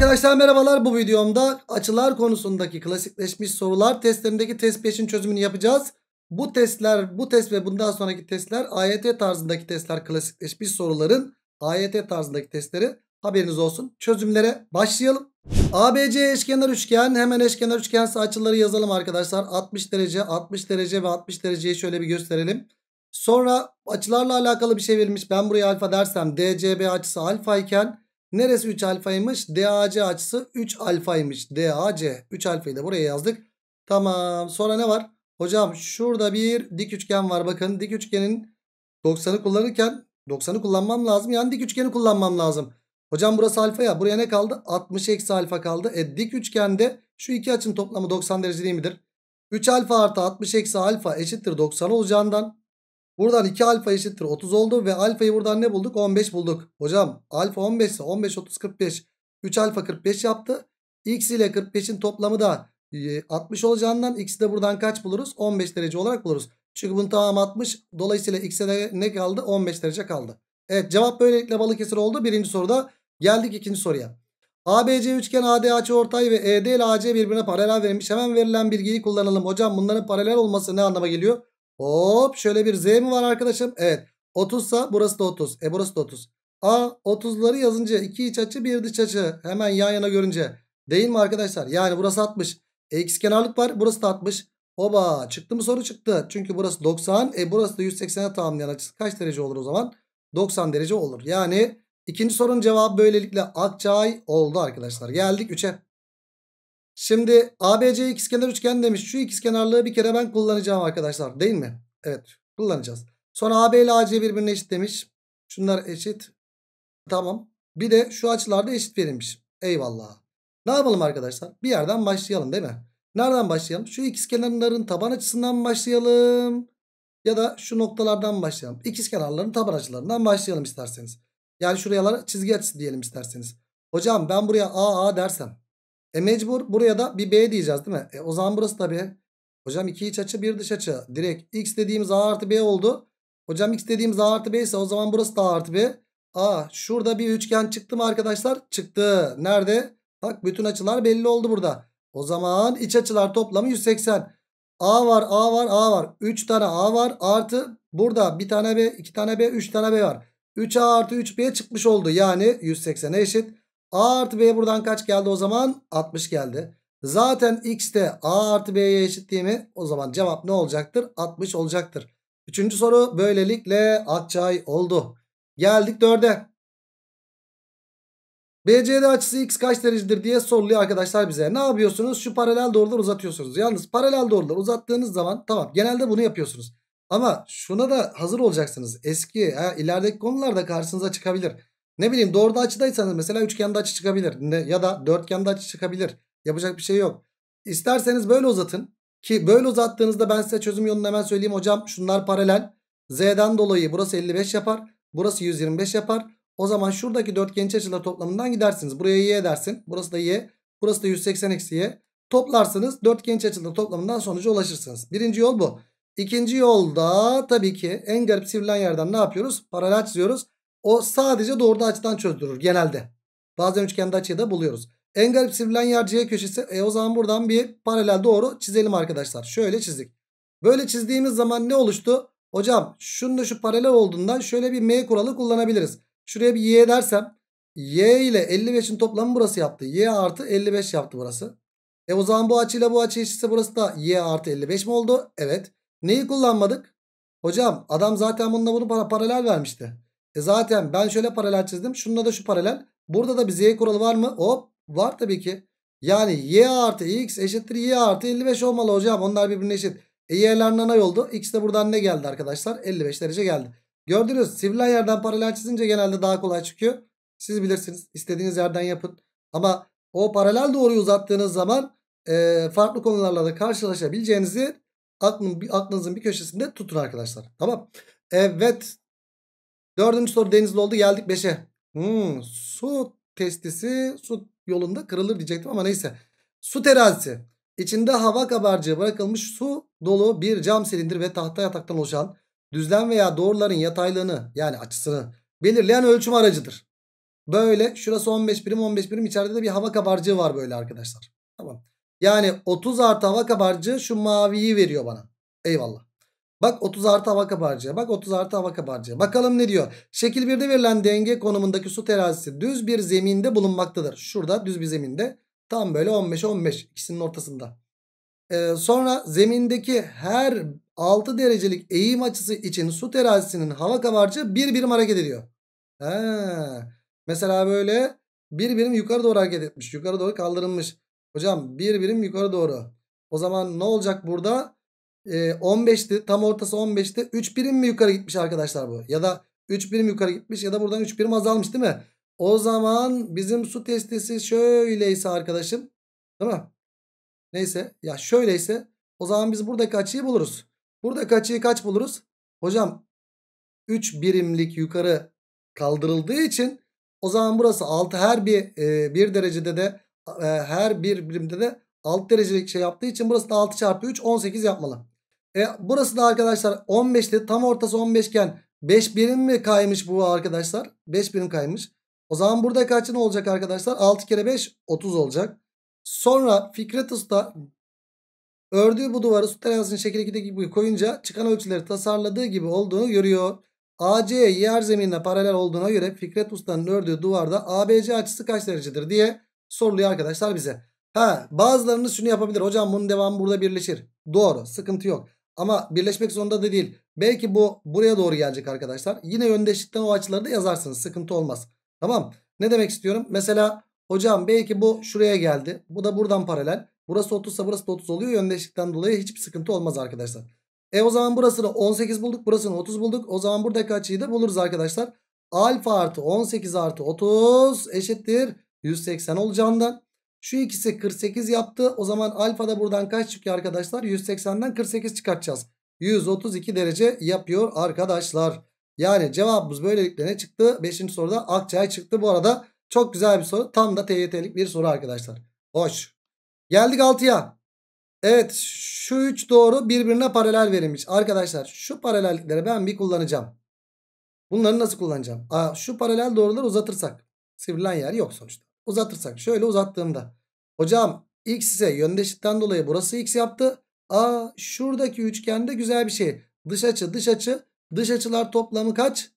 Arkadaşlar merhabalar bu videomda açılar konusundaki klasikleşmiş sorular testlerindeki test 5'in çözümünü yapacağız. Bu testler bu test ve bundan sonraki testler AYT tarzındaki testler klasikleşmiş soruların AYT tarzındaki testleri haberiniz olsun. Çözümlere başlayalım. ABC eşkenar üçgen hemen eşkenar üçgense açıları yazalım arkadaşlar. 60 derece 60 derece ve 60 dereceyi şöyle bir gösterelim. Sonra açılarla alakalı bir şey verilmiş. Ben buraya alfa dersem DCB açısı alfa iken Neresi 3 alfaymış? DAC açısı 3 alfaymış. DAC 3 alfayı da buraya yazdık. Tamam. Sonra ne var? Hocam şurada bir dik üçgen var. Bakın dik üçgenin 90'ı kullanırken 90'ı kullanmam lazım. Yani dik üçgeni kullanmam lazım. Hocam burası alfa ya. Buraya ne kaldı? 60 eksi alfa kaldı. E dik üçgende şu iki açın toplamı 90 derece değil midir? 3 alfa artı 60 eksi alfa eşittir 90 olacağından Buradan 2 alfa eşittir 30 oldu ve alfayı buradan ne bulduk? 15 bulduk. Hocam alfa 15 ise 15 30 45. 3 alfa 45 yaptı. X ile 45'in toplamı da 60 e, olacağından x'i de buradan kaç buluruz? 15 derece olarak buluruz. Çünkü bunun tamamı 60. Dolayısıyla x'e de ne kaldı? 15 derece kaldı. Evet cevap böylelikle Balıkesir oldu. Birinci soruda geldik ikinci soruya. ABC üçgen AD açı ortay ve ED ile AC birbirine paralel verilmiş. Hemen verilen bilgiyi kullanalım. Hocam bunların paralel olması ne anlama geliyor? Hop şöyle bir Z mi var arkadaşım? Evet. 30 sa burası da 30. E burası da 30. A 30'ları yazınca 2 iç açı 1 dış açı hemen yan yana görünce değil mi arkadaşlar? Yani burası 60. E, x kenarlık var burası da 60. Oba çıktı mı soru çıktı. Çünkü burası 90. E burası da 180'e tamamlayan açısı kaç derece olur o zaman? 90 derece olur. Yani ikinci sorunun cevabı böylelikle Akçay oldu arkadaşlar. Geldik 3'e. Şimdi ABC ikizkenar üçgen demiş. Şu ikizkenarlığı bir kere ben kullanacağım arkadaşlar. Değil mi? Evet. Kullanacağız. Sonra AB ile AC birbirine eşit demiş. Şunlar eşit. Tamam. Bir de şu açılarda eşit verilmiş. Eyvallah. Ne yapalım arkadaşlar? Bir yerden başlayalım değil mi? Nereden başlayalım? Şu ikizkenarların taban açısından başlayalım. Ya da şu noktalardan başlayalım. İkizkenarların taban açılarından başlayalım isterseniz. Yani şuralara çizgi açısı diyelim isterseniz. Hocam ben buraya AA dersem e mecbur buraya da bir B diyeceğiz değil mi? E o zaman burası tabii Hocam iki iç açı bir dış açı. Direkt x dediğimiz a artı b oldu. Hocam x dediğimiz a artı b ise o zaman burası da a artı b. A şurada bir üçgen çıktı mı arkadaşlar? Çıktı. Nerede? Bak bütün açılar belli oldu burada. O zaman iç açılar toplamı 180. A var A var A var. 3 tane A var artı burada bir tane B 2 tane B 3 tane B var. 3A artı 3B çıkmış oldu. Yani 180'e eşit. A artı B buradan kaç geldi o zaman? 60 geldi. Zaten x de A artı B'ye eşit değil mi? O zaman cevap ne olacaktır? 60 olacaktır. Üçüncü soru böylelikle Akçay oldu. Geldik dörde. BCD açısı x kaç derecedir diye soruluyor arkadaşlar bize. Ne yapıyorsunuz? Şu paralel doğruları uzatıyorsunuz. Yalnız paralel doğruları uzattığınız zaman tamam genelde bunu yapıyorsunuz. Ama şuna da hazır olacaksınız. Eski ha, ilerideki konularda karşınıza çıkabilir. Ne bileyim doğru da açıdaysanız mesela üçgende açı çıkabilir. Ne, ya da dörtgende açı çıkabilir. Yapacak bir şey yok. İsterseniz böyle uzatın. Ki böyle uzattığınızda ben size çözüm yolunu hemen söyleyeyim. Hocam şunlar paralel. Z'den dolayı burası 55 yapar. Burası 125 yapar. O zaman şuradaki dörtgen iç açıları toplamından gidersiniz. Buraya y dersin. Burası da y. Burası da 180 eksi y. Toplarsınız. Dörtgen iç açıları toplamından sonuca ulaşırsınız. Birinci yol bu. İkinci yolda tabii ki en garip sivrilen yerden ne yapıyoruz? Paralel çiziyoruz. O sadece doğruda açıdan çözdürür genelde. Bazen üçgende açıyı da buluyoruz. En garip sivrilen yer C köşesi. E o zaman buradan bir paralel doğru çizelim arkadaşlar. Şöyle çizdik. Böyle çizdiğimiz zaman ne oluştu? Hocam şunun da şu paralel olduğundan şöyle bir M kuralı kullanabiliriz. Şuraya bir Y dersem Y ile 55'in toplamı burası yaptı. Y artı 55 yaptı burası. E o zaman bu açıyla bu açı eşitse burası da Y artı 55 mi oldu? Evet. Neyi kullanmadık? Hocam adam zaten bununla bunu para paralel vermişti. E zaten ben şöyle paralel çizdim. Şununla da şu paralel. Burada da bir z kuralı var mı? Hop var tabii ki. Yani y artı x eşittir y artı 55 olmalı hocam. Onlar birbirine eşit. E y'ler nanay oldu. X de buradan ne geldi arkadaşlar? 55 derece geldi. Gördünüz sivrilen yerden paralel çizince genelde daha kolay çıkıyor. Siz bilirsiniz. istediğiniz yerden yapın. Ama o paralel doğruyu uzattığınız zaman e, farklı konularla da karşılaşabileceğinizi aklın, aklınızın bir köşesinde tutun arkadaşlar. Tamam. Evet Dördüncü soru denizli oldu. Geldik beşe Hmm, su testisi su yolunda kırılır diyecektim ama neyse. Su terazisi. İçinde hava kabarcığı bırakılmış su dolu bir cam silindir ve tahta yataktan oluşan düzlem veya doğruların yataylığını yani açısını belirleyen ölçüm aracıdır. Böyle şurası 15 birim 15 birim içeride de bir hava kabarcığı var böyle arkadaşlar. Tamam. Yani 30 artı hava kabarcığı şu maviyi veriyor bana. Eyvallah. Bak 30 artı hava kabarcığı. Bak 30 artı hava kabarcığı. Bakalım ne diyor. Şekil 1'de verilen denge konumundaki su terazisi düz bir zeminde bulunmaktadır. Şurada düz bir zeminde. Tam böyle 15-15 ikisinin ortasında. Ee, sonra zemindeki her 6 derecelik eğim açısı için su terazisinin hava kabarcığı bir birim hareket ediyor. Ha. Mesela böyle bir birim yukarı doğru hareket etmiş. Yukarı doğru kaldırılmış. Hocam bir birim yukarı doğru. O zaman ne olacak burada? e, ee, 15'ti. Tam ortası 15'ti. 3 birim mi yukarı gitmiş arkadaşlar bu? Ya da 3 birim yukarı gitmiş ya da buradan 3 birim azalmış değil mi? O zaman bizim su testisi şöyleyse arkadaşım. Değil mi? Neyse. Ya şöyleyse o zaman biz buradaki açıyı buluruz. Buradaki açıyı kaç buluruz? Hocam 3 birimlik yukarı kaldırıldığı için o zaman burası 6 her bir e, bir derecede de e, her bir birimde de 6 derecelik şey yaptığı için burası da 6 çarpı 3 18 yapmalı. E, burası da arkadaşlar 15'te Tam ortası 15 iken 5 birim mi kaymış bu arkadaşlar? 5 birim kaymış. O zaman burada kaçın olacak arkadaşlar? 6 kere 5 30 olacak. Sonra Fikret Usta ördüğü bu duvarı su terasının şekil 2'deki gibi koyunca çıkan ölçüleri tasarladığı gibi olduğunu görüyor. AC yer zeminine paralel olduğuna göre Fikret Usta'nın ördüğü duvarda ABC açısı kaç derecedir diye soruluyor arkadaşlar bize. Ha bazılarınız şunu yapabilir. Hocam bunun devamı burada birleşir. Doğru sıkıntı yok. Ama birleşmek zorunda da değil. Belki bu buraya doğru gelecek arkadaşlar. Yine yöndeşlikten o açıları da yazarsınız. Sıkıntı olmaz. Tamam. Ne demek istiyorum? Mesela hocam belki bu şuraya geldi. Bu da buradan paralel. Burası 30 ise burası da 30 oluyor. Yöndeşlikten dolayı hiçbir sıkıntı olmaz arkadaşlar. E o zaman burasını 18 bulduk. Burasını 30 bulduk. O zaman buradaki açıyı da buluruz arkadaşlar. Alfa artı 18 artı 30 eşittir 180 olacağından şu ikisi 48 yaptı. O zaman alfa da buradan kaç çıkıyor arkadaşlar? 180'den 48 çıkartacağız. 132 derece yapıyor arkadaşlar. Yani cevabımız böylelikle ne çıktı? 5. soruda Akçay çıktı. Bu arada çok güzel bir soru. Tam da TYT'lik bir soru arkadaşlar. Hoş. Geldik 6'ya. Evet şu 3 doğru birbirine paralel verilmiş. Arkadaşlar şu paralellikleri ben bir kullanacağım. Bunları nasıl kullanacağım? Aa, şu paralel doğruları uzatırsak. Sivrilen yer yok sonuçta uzatırsak şöyle uzattığımda hocam x ise yöndeşlikten dolayı burası x yaptı. Aa şuradaki üçgende güzel bir şey. Dış açı dış açı dış açılar toplamı kaç?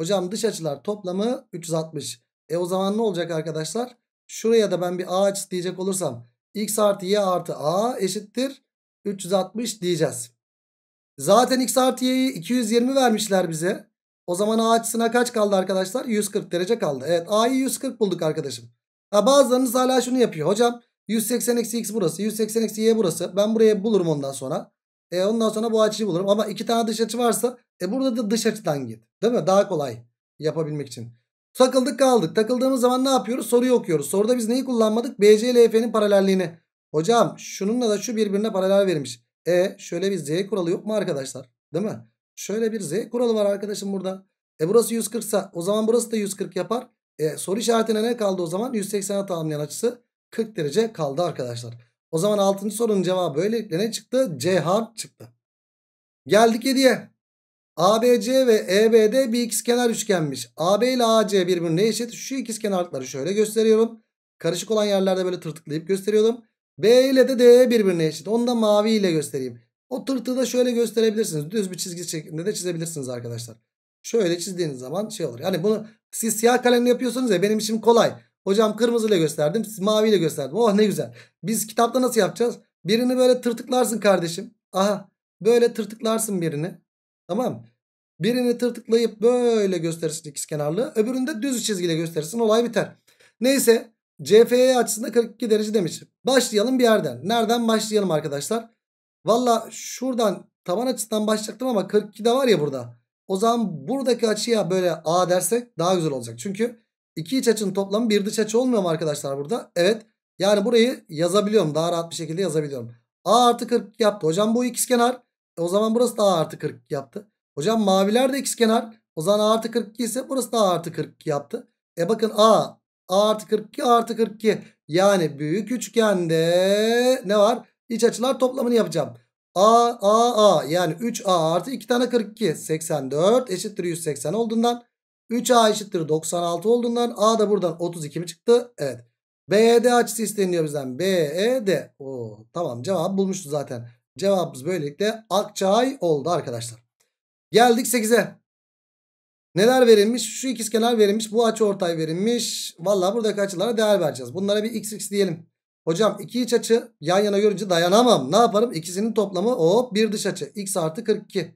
Hocam dış açılar toplamı 360. E o zaman ne olacak arkadaşlar? Şuraya da ben bir a açısı diyecek olursam x artı y artı a eşittir 360 diyeceğiz. Zaten x artı y'yi 220 vermişler bize. O zaman a açısına kaç kaldı arkadaşlar? 140 derece kaldı. Evet a'yı 140 bulduk arkadaşım. Ha bazılarınız hala şunu yapıyor. Hocam 180 eksi x burası. 180 eksi y burası. Ben buraya bulurum ondan sonra. E ondan sonra bu açıyı bulurum. Ama iki tane dış açı varsa e burada da dış açıdan git. Değil mi? Daha kolay yapabilmek için. Takıldık kaldık. Takıldığımız zaman ne yapıyoruz? Soruyu okuyoruz. Soruda biz neyi kullanmadık? BC ile EF'nin paralelliğini. Hocam şununla da şu birbirine paralel vermiş. E şöyle bir Z kuralı yok mu arkadaşlar? Değil mi? Şöyle bir Z kuralı var arkadaşım burada. E burası 140 sa o zaman burası da 140 yapar. E, soru işaretine ne kaldı o zaman? 180'e tamamlayan açısı 40 derece kaldı arkadaşlar. O zaman 6. sorunun cevabı böylelikle ne çıktı? CH çıktı. Geldik 7'ye. ABC ve EBD bir ikizkenar üçgenmiş. AB ile AC birbirine eşit. Şu ikizkenarlıkları şöyle gösteriyorum. Karışık olan yerlerde böyle tırtıklayıp gösteriyorum. B ile de D birbirine eşit. Onu da mavi ile göstereyim. O tırtığı da şöyle gösterebilirsiniz. Düz bir çizgi şeklinde de çizebilirsiniz arkadaşlar. Şöyle çizdiğiniz zaman şey olur. Yani bunu siz siyah kalemle yapıyorsunuz ya benim işim kolay. Hocam kırmızıyla gösterdim siz maviyle gösterdim. Oh ne güzel. Biz kitapta nasıl yapacağız? Birini böyle tırtıklarsın kardeşim. Aha böyle tırtıklarsın birini. Tamam Birini tırtıklayıp böyle gösterirsin ikizkenarlı. Öbürünü de düz çizgiyle gösterirsin. Olay biter. Neyse CFE açısında 42 derece demiş. Başlayalım bir yerden. Nereden başlayalım arkadaşlar? Valla şuradan taban açısından başlayacaktım ama 42 de var ya burada. O zaman buradaki açıya böyle A dersek daha güzel olacak. Çünkü iki iç açının toplamı bir dış açı olmuyor mu arkadaşlar burada? Evet. Yani burayı yazabiliyorum. Daha rahat bir şekilde yazabiliyorum. A artı 40 yaptı. Hocam bu ikizkenar. E o zaman burası da A artı 40 yaptı. Hocam maviler de ikiz kenar. O zaman A artı 42 ise burası da A artı 40 yaptı. E bakın A, A artı 42, artı 42. Yani büyük üçgende ne var? İç açılar toplamını yapacağım. A A A yani 3A artı 2 tane 42 84 eşittir 180 olduğundan 3A eşittir 96 olduğundan A da buradan 32 mi çıktı? Evet. BED açısı isteniyor bizden. BED. Oo, tamam cevap bulmuştu zaten. Cevabımız böylelikle Akçay oldu arkadaşlar. Geldik 8'e. Neler verilmiş? Şu ikizkenar verilmiş. Bu açı ortay verilmiş. Valla buradaki açılara değer vereceğiz. Bunlara bir x x diyelim. Hocam iki iç açı yan yana görünce dayanamam. Ne yaparım? İkisinin toplamı o bir dış açı. X artı 42.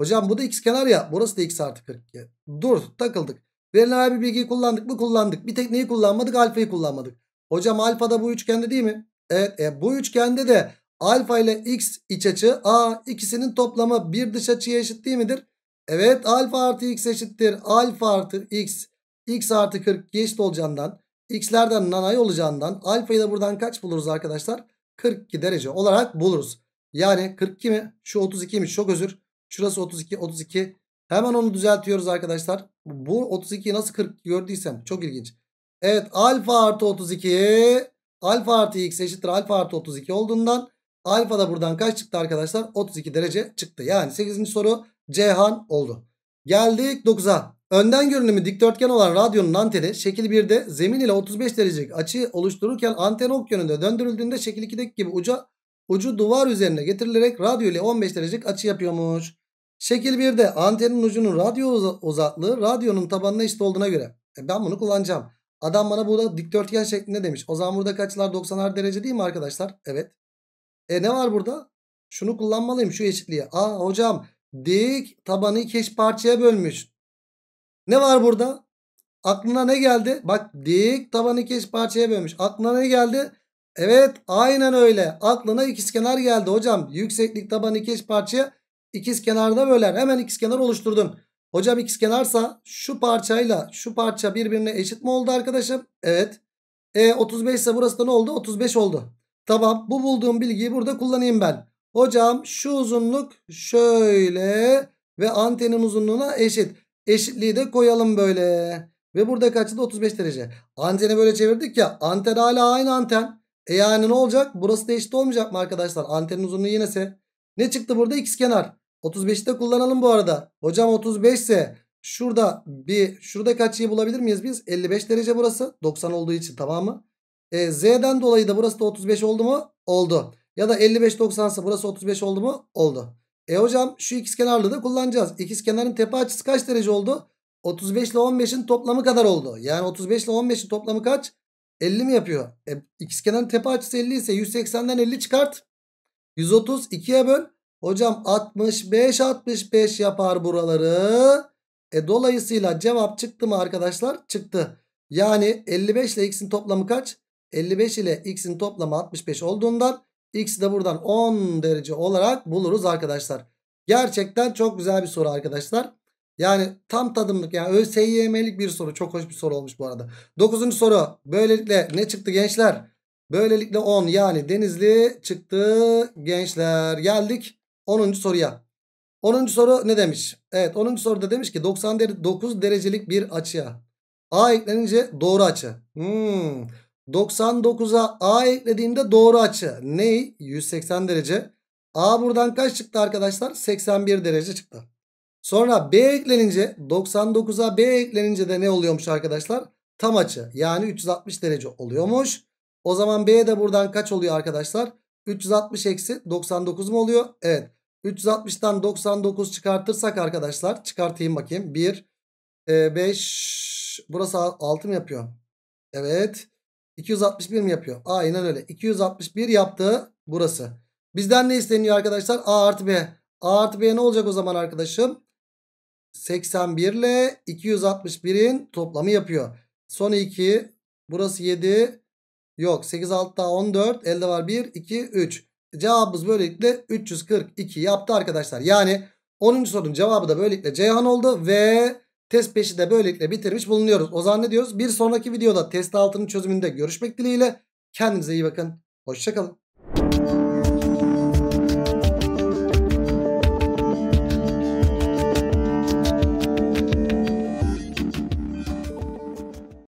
Hocam bu da x kenar ya. Burası da x artı 42. Dur takıldık. Verilen bir bilgiyi kullandık mı? Kullandık. Bir tek kullanmadık? Alfayı kullanmadık. Hocam alfa da bu üçgende değil mi? Evet. E, bu üçgende de alfa ile x iç açı. A ikisinin toplamı bir dış açıya eşit değil midir? Evet alfa artı x eşittir. Alfa artı x. x artı 42 eşit olacağından x'lerden nanay olacağından alfayı da buradan kaç buluruz arkadaşlar? 42 derece olarak buluruz. Yani 42 mi? Şu 32 mi? çok özür. Şurası 32 32. Hemen onu düzeltiyoruz arkadaşlar. Bu 32 nasıl 40 gördüysem çok ilginç. Evet alfa artı 32 alfa artı x eşittir alfa artı 32 olduğundan alfa da buradan kaç çıktı arkadaşlar? 32 derece çıktı. Yani 8. soru Cihan oldu. Geldik 9'a. Önden görünümü dikdörtgen olan radyonun anteni şekil 1'de zemin ile 35 derecelik açı oluştururken anten ok yönünde döndürüldüğünde şekil 2'deki gibi uca, ucu duvar üzerine getirilerek radyo ile 15 derecelik açı yapıyormuş. Şekil 1'de antenin ucunun radyo uzaklığı radyonun tabanına eşit olduğuna göre. E ben bunu kullanacağım. Adam bana burada dikdörtgen şeklinde demiş. O zaman burada kaçlar 90'ar derece değil mi arkadaşlar? Evet. E ne var burada? Şunu kullanmalıyım şu eşitliği Aa hocam dik tabanı keş parçaya bölmüş. Ne var burada? Aklına ne geldi? Bak dik tabanı iki parçaya bölmüş. Aklına ne geldi? Evet aynen öyle. Aklına ikizkenar geldi hocam. Yükseklik tabanı iki eş parçaya ikizkenarda böler. Hemen ikizkenar oluşturdun. Hocam ikizkenarsa şu parçayla şu parça birbirine eşit mi oldu arkadaşım? Evet. E 35 ise burası da ne oldu? 35 oldu. Tamam bu bulduğum bilgiyi burada kullanayım ben. Hocam şu uzunluk şöyle ve antenin uzunluğuna eşit. Eşitliği de koyalım böyle. Ve burada kaçtı da 35 derece. Anteni böyle çevirdik ya. Anten hala aynı anten. E yani ne olacak? Burası da eşit olmayacak mı arkadaşlar? Antenin uzunluğu yine yenese. Ne çıktı burada? X kenar. 35'i de kullanalım bu arada. Hocam 35 ise şurada bir şurada kaçıyı bulabilir miyiz biz? 55 derece burası. 90 olduğu için tamam mı? E, Z'den dolayı da burası da 35 oldu mu? Oldu. Ya da 55 90 ise burası 35 oldu mu? Oldu. E hocam şu ikiz ikizkenarlı da kullanacağız. İkiz kenarın tepe açısı kaç derece oldu? 35 ile 15'in toplamı kadar oldu. Yani 35 ile 15'in toplamı kaç? 50 mi yapıyor? E, kenarın tepe açısı 50 ise 180'den 50 çıkart. 130 2'ye böl. Hocam 65 65 yapar buraları. E dolayısıyla cevap çıktı mı arkadaşlar? Çıktı. Yani 55 ile x'in toplamı kaç? 55 ile x'in toplamı 65 olduğundan X de buradan 10 derece olarak buluruz arkadaşlar. Gerçekten çok güzel bir soru arkadaşlar. Yani tam tadımlık yani ÖSYM'lik bir soru. Çok hoş bir soru olmuş bu arada. 9. soru. Böylelikle ne çıktı gençler? Böylelikle 10 yani Denizli çıktı gençler. Geldik 10. soruya. 10. soru ne demiş? Evet 10. soruda demiş ki 99 derecelik bir açıya. A eklenince doğru açı. Hmm. 99'a A eklediğinde doğru açı ne? 180 derece. A buradan kaç çıktı arkadaşlar? 81 derece çıktı. Sonra B eklenince 99'a B eklenince de ne oluyormuş arkadaşlar? Tam açı yani 360 derece oluyormuş. O zaman B de buradan kaç oluyor arkadaşlar? 360 eksi 99 mu oluyor? Evet. 360'tan 99 çıkartırsak arkadaşlar çıkartayım bakayım. 1, 5, e, burası 6 mı yapıyor? Evet. 261 mi yapıyor? Aynen öyle. 261 yaptı burası. Bizden ne isteniyor arkadaşlar? A artı B. A artı B ne olacak o zaman arkadaşım? 81 ile 261'in toplamı yapıyor. Son 2. Burası 7. Yok 8 6 daha 14. Elde var 1 2 3. Cevabımız böylelikle 342 yaptı arkadaşlar. Yani 10. sorunun cevabı da böylelikle Ceyhan oldu ve Test 5'i de böylelikle bitirmiş bulunuyoruz. O zaman ne diyoruz? Bir sonraki videoda test altının çözümünde görüşmek dileğiyle. Kendinize iyi bakın. Hoşçakalın.